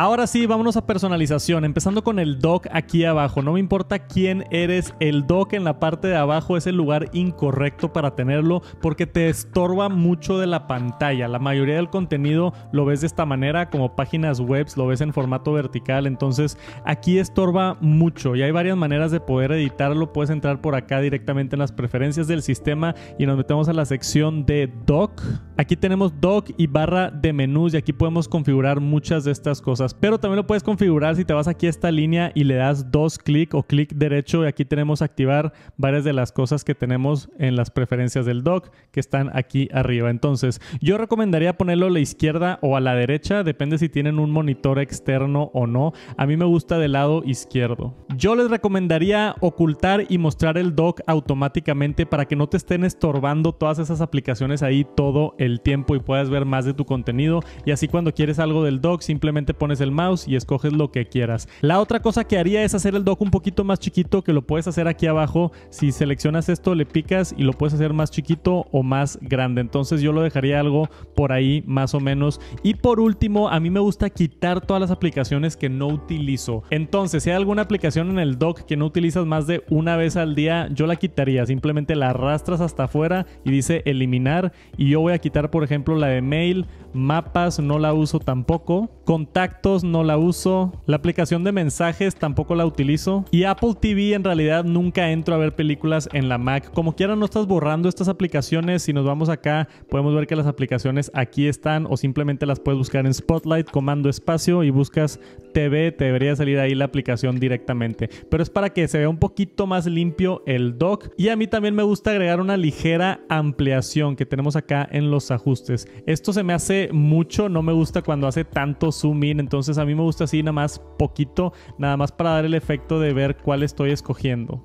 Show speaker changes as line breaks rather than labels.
Ahora sí, vámonos a personalización, empezando con el dock aquí abajo. No me importa quién eres, el dock en la parte de abajo es el lugar incorrecto para tenerlo porque te estorba mucho de la pantalla. La mayoría del contenido lo ves de esta manera, como páginas web, lo ves en formato vertical, entonces aquí estorba mucho y hay varias maneras de poder editarlo. Puedes entrar por acá directamente en las preferencias del sistema y nos metemos a la sección de doc. Aquí tenemos doc y barra de menús y aquí podemos configurar muchas de estas cosas. Pero también lo puedes configurar si te vas aquí a esta línea y le das dos clic o clic derecho. Y aquí tenemos activar varias de las cosas que tenemos en las preferencias del dock que están aquí arriba. Entonces, yo recomendaría ponerlo a la izquierda o a la derecha. Depende si tienen un monitor externo o no. A mí me gusta del lado izquierdo. Yo les recomendaría ocultar y mostrar el dock automáticamente para que no te estén estorbando todas esas aplicaciones ahí todo el tiempo y puedas ver más de tu contenido. Y así cuando quieres algo del dock, simplemente pones el mouse y escoges lo que quieras. La otra cosa que haría es hacer el dock un poquito más chiquito, que lo puedes hacer aquí abajo. Si seleccionas esto, le picas y lo puedes hacer más chiquito o más grande. Entonces yo lo dejaría algo por ahí más o menos. Y por último, a mí me gusta quitar todas las aplicaciones que no utilizo. Entonces, si hay alguna aplicación en el dock que no utilizas más de una vez al día, yo la quitaría. Simplemente la arrastras hasta afuera y dice eliminar. Y yo voy a quitar, por ejemplo, la de mail, mapas, no la uso tampoco. Contacto no la uso, la aplicación de mensajes tampoco la utilizo y Apple TV en realidad nunca entro a ver películas en la Mac. Como quiera no estás borrando estas aplicaciones, si nos vamos acá podemos ver que las aplicaciones aquí están o simplemente las puedes buscar en Spotlight, comando espacio y buscas TV te debería salir ahí la aplicación directamente. Pero es para que se vea un poquito más limpio el dock. Y a mí también me gusta agregar una ligera ampliación que tenemos acá en los ajustes. Esto se me hace mucho, no me gusta cuando hace tanto zoom in. Entonces a mí me gusta así nada más poquito, nada más para dar el efecto de ver cuál estoy escogiendo.